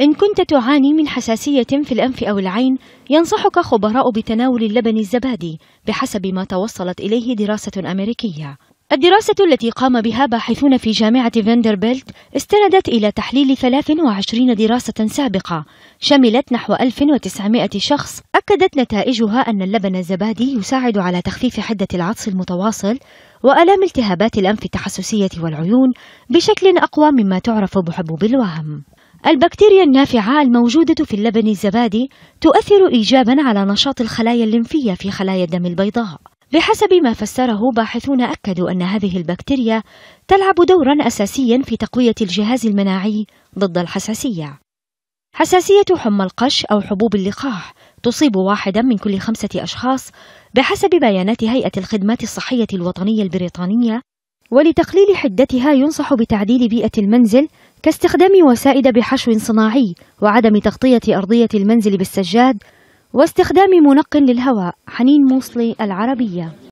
إن كنت تعاني من حساسية في الأنف أو العين ينصحك خبراء بتناول اللبن الزبادي بحسب ما توصلت إليه دراسة أمريكية الدراسة التي قام بها باحثون في جامعة فاندربيلت استندت إلى تحليل 23 دراسة سابقة شملت نحو 1900 شخص أكدت نتائجها أن اللبن الزبادي يساعد على تخفيف حدة العطس المتواصل وألام التهابات الأنف التحسسية والعيون بشكل أقوى مما تعرف بحبوب الوهم البكتيريا النافعة الموجودة في اللبن الزبادي تؤثر إيجابا على نشاط الخلايا الليمفية في خلايا الدم البيضاء بحسب ما فسره باحثون أكدوا أن هذه البكتيريا تلعب دورا أساسيا في تقوية الجهاز المناعي ضد الحساسية حساسية حمى القش أو حبوب اللقاح تصيب واحدا من كل خمسة أشخاص بحسب بيانات هيئة الخدمات الصحية الوطنية البريطانية ولتقليل حدتها ينصح بتعديل بيئة المنزل كاستخدام وسائد بحشو صناعي وعدم تغطية أرضية المنزل بالسجاد واستخدام منق للهواء حنين موصلي العربية